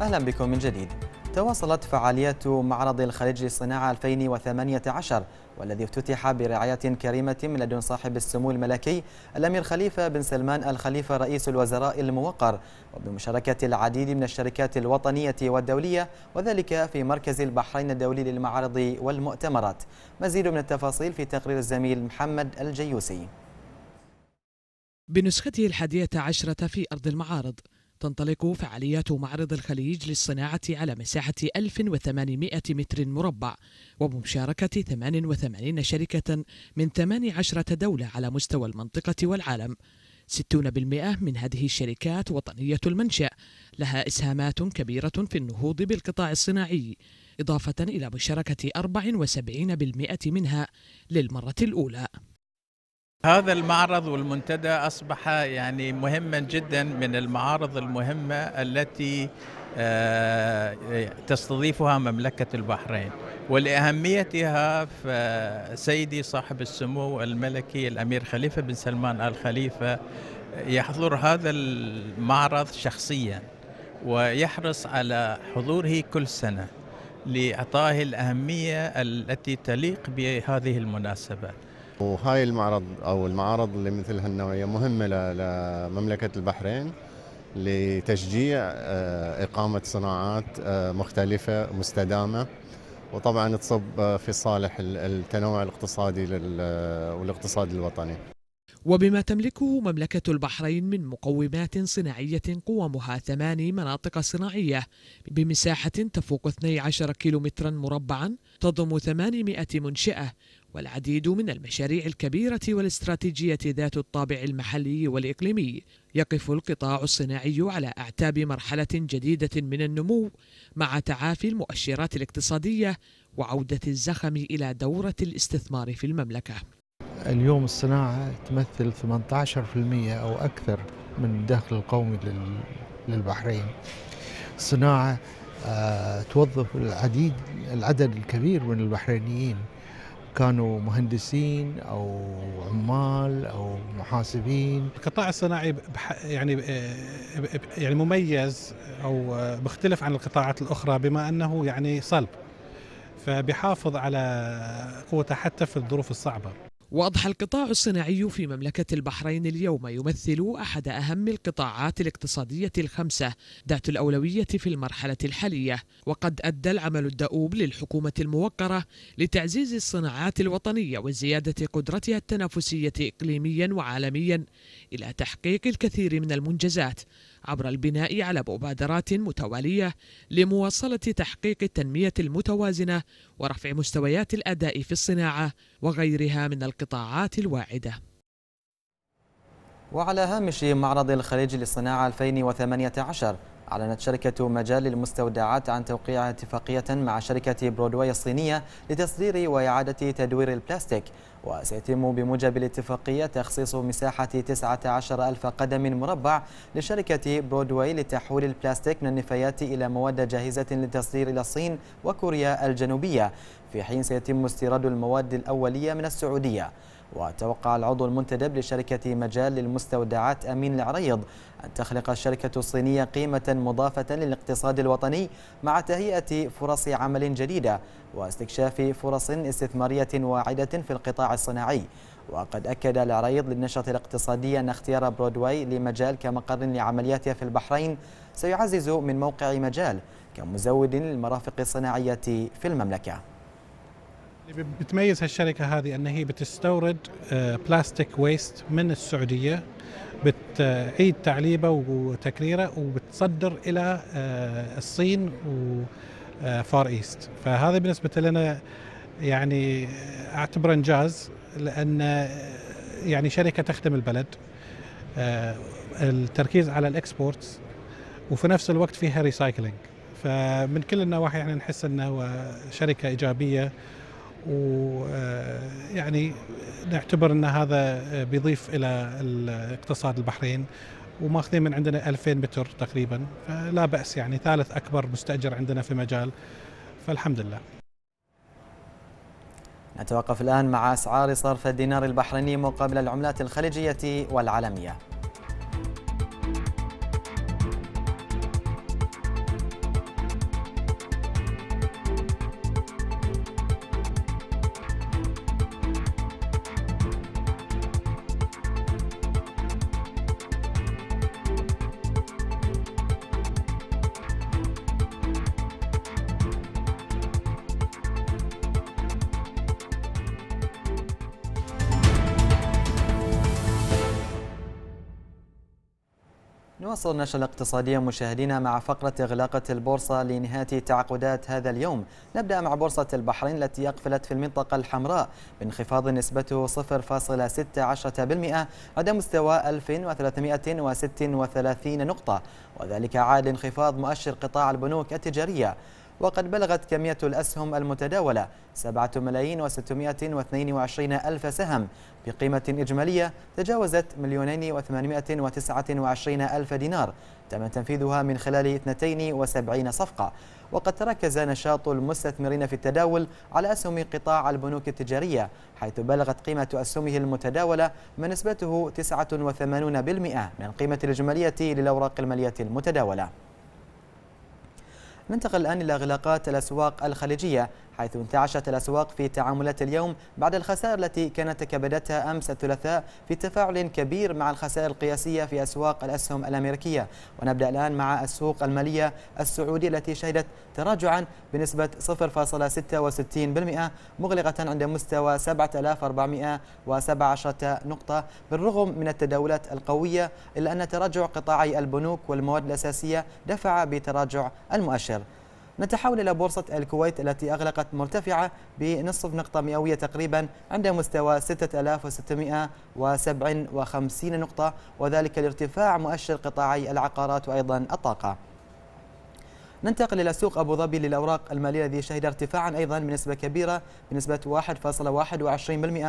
أهلا بكم من جديد تواصلت فعاليات معرض الخليج للصناعة 2018 والذي افتتح برعاية كريمة من لدن صاحب السمو الملكي الأمير خليفة بن سلمان الخليفة رئيس الوزراء الموقر وبمشاركة العديد من الشركات الوطنية والدولية وذلك في مركز البحرين الدولي للمعارض والمؤتمرات مزيد من التفاصيل في تقرير الزميل محمد الجيوسي بنسخته الحادية عشرة في أرض المعارض تنطلق فعاليات معرض الخليج للصناعة على مساحة 1800 متر مربع وبمشاركة 88 شركة من 18 دولة على مستوى المنطقة والعالم 60% من هذه الشركات وطنية المنشأ لها إسهامات كبيرة في النهوض بالقطاع الصناعي إضافة إلى مشاركة 74% منها للمرة الأولى هذا المعرض والمنتدى أصبح يعني مهما جدا من المعارض المهمة التي آه، تستضيفها مملكة البحرين ولأهميتها فسيدي صاحب السمو الملكي الأمير خليفة بن سلمان آل خليفة يحضر هذا المعرض شخصيا ويحرص على حضوره كل سنة لإعطائه الأهمية التي تليق بهذه المناسبات وهاي المعرض او المعارض اللي مثل هالنوعيه مهمه لمملكه البحرين لتشجيع آه، اقامه صناعات آه، مختلفه مستدامه وطبعا تصب آه، في صالح التنوع الاقتصادي والاقتصاد الوطني وبما تملكه مملكة البحرين من مقومات صناعية قوامها ثماني مناطق صناعية بمساحة تفوق 12 كيلومترا مربعا تضم 800 منشأة والعديد من المشاريع الكبيرة والاستراتيجية ذات الطابع المحلي والإقليمي يقف القطاع الصناعي على أعتاب مرحلة جديدة من النمو مع تعافي المؤشرات الاقتصادية وعودة الزخم إلى دورة الاستثمار في المملكة اليوم الصناعة تمثل 18% أو أكثر من الدخل القومي للبحرين الصناعة آه، توظف العديد العدد الكبير من البحرينيين كانوا مهندسين او عمال او محاسبين القطاع الصناعي بح يعني آه، يعني مميز او آه، مختلف عن القطاعات الاخرى بما انه يعني صلب فبيحافظ على قوته حتى في الظروف الصعبه وأضحى القطاع الصناعي في مملكة البحرين اليوم يمثل أحد أهم القطاعات الاقتصادية الخمسة ذات الأولوية في المرحلة الحالية وقد أدى العمل الدؤوب للحكومة الموقرة لتعزيز الصناعات الوطنية وزيادة قدرتها التنافسية إقليميا وعالميا إلى تحقيق الكثير من المنجزات عبر البناء على مبادرات متوالية لمواصلة تحقيق التنمية المتوازنة ورفع مستويات الأداء في الصناعة وغيرها من القطاعات الواعدة. وعلى هامش معرض الخليج للصناعة 2018 أعلنت شركة مجال للمستودعات عن توقيع اتفاقية مع شركة برودواي الصينية لتصدير وإعادة تدوير البلاستيك وسيتم بموجب الاتفاقية تخصيص مساحة 19 ألف قدم مربع لشركة برودواي لتحويل البلاستيك من النفايات إلى مواد جاهزة للتصدير إلى الصين وكوريا الجنوبية في حين سيتم استيراد المواد الأولية من السعودية وتوقع العضو المنتدب لشركة مجال للمستودعات أمين العريض أن تخلق الشركة الصينية قيمة مضافة للاقتصاد الوطني مع تهيئة فرص عمل جديدة واستكشاف فرص استثمارية واعدة في القطاع الصناعي وقد أكد العريض للنشرة الاقتصادية أن اختيار برودواي لمجال كمقر لعملياتها في البحرين سيعزز من موقع مجال كمزود للمرافق الصناعية في المملكة اللي بتميز هالشركه هذه ان هي بتستورد بلاستيك آه، ويست من السعوديه بتعيد تعليبه وتكريره وبتصدر الى آه، الصين وفار ايست آه، فهذا بالنسبه لنا يعني اعتبره انجاز لان يعني شركه تخدم البلد التركيز على الاكسبورتس وفي نفس الوقت فيها ريسايكلينج فمن كل النواحي احنا يعني نحس انه شركه ايجابيه ويعني نعتبر ان هذا بيضيف الى اقتصاد البحرين وماخذين من عندنا 2000 متر تقريبا فلا باس يعني ثالث اكبر مستاجر عندنا في مجال فالحمد لله نتوقف الآن مع أسعار صرف الدينار البحريني مقابل العملات الخليجية والعالمية نواصل النشرة الاقتصادية مشاهدينا مع فقرة إغلاقة البورصة لنهاية تعاقدات هذا اليوم نبدأ مع بورصة البحرين التي أقفلت في المنطقة الحمراء بانخفاض نسبته 0.16% عند مستوى 1336 نقطة وذلك عاد لانخفاض مؤشر قطاع البنوك التجارية وقد بلغت كمية الأسهم المتداولة 7 ملايين و622 ألف سهم بقيمة إجمالية تجاوزت مليونين و829 ألف دينار تم تنفيذها من خلال 72 صفقة وقد تركز نشاط المستثمرين في التداول على أسهم قطاع البنوك التجارية حيث بلغت قيمة أسهمه المتداولة ما نسبته 89% من قيمة الإجمالية للأوراق المالية المتداولة ننتقل الآن إلى إغلاقات الأسواق الخليجية حيث انتعشت الأسواق في تعاملات اليوم بعد الخسائر التي كانت تكبدتها أمس الثلاثاء في تفاعل كبير مع الخسائر القياسية في أسواق الأسهم الأمريكية ونبدأ الآن مع السوق المالية السعودية التي شهدت تراجعا بنسبة 0.66% مغلقة عند مستوى 7417 نقطة بالرغم من التداولات القوية إلا أن تراجع قطاعي البنوك والمواد الأساسية دفع بتراجع المؤشر نتحول إلى بورصة الكويت التي أغلقت مرتفعة بنصف نقطة مئوية تقريبا عند مستوى 6657 نقطة وذلك لارتفاع مؤشر قطاعي العقارات وأيضا الطاقة ننتقل إلى سوق أبو ظبي للأوراق المالية الذي شهد ارتفاعا أيضا بنسبة كبيرة بنسبة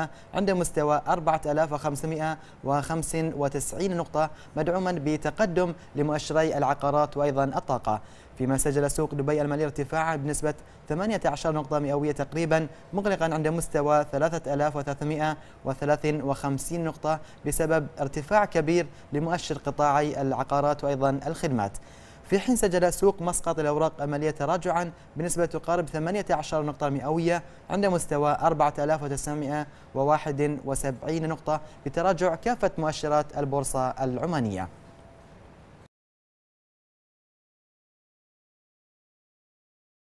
1.21% عند مستوى 4595 نقطة مدعوما بتقدم لمؤشري العقارات وأيضا الطاقة فيما سجل سوق دبي المالي ارتفاعا بنسبة 18 نقطة مئوية تقريبا مغلقا عند مستوى 3353 نقطة بسبب ارتفاع كبير لمؤشر قطاعي العقارات وأيضا الخدمات في حين سجل سوق مسقط الأوراق عملية تراجعا بنسبة تقارب 18 نقطة مئوية عند مستوى 4971 نقطة بتراجع كافة مؤشرات البورصة العمانية